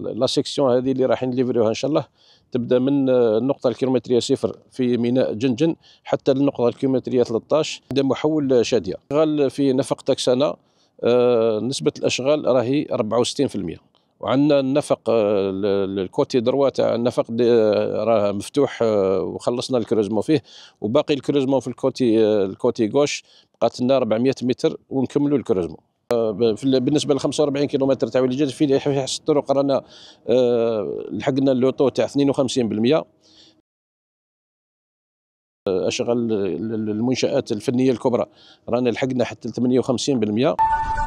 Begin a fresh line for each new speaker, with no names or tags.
لا سيكسيون هذه اللي رايحين ليفريوها ان شاء الله تبدا من آه، النقطه الكيلومتريه صفر في ميناء جنجن حتى النقطه الكيلومتريه 13 عند محول شاديه شغال في نفق تكسانه آه، نسبه الاشغال راهي 64% وعندنا النفق الكوتي آه، دروا تاع النفق آه، راه مفتوح آه، وخلصنا الكروزمون فيه وباقي الكروزمون في الكوتي الكوتي غوش بقات لنا 400 متر ونكملوا الكروزمون بالنسبه ل 45 كيلومتر تاع وليجات في حس الطرق رانا لحقنا اللوطو تاع 52% اشغال المنشات الفنيه الكبرى رانا لحقنا حتى 58%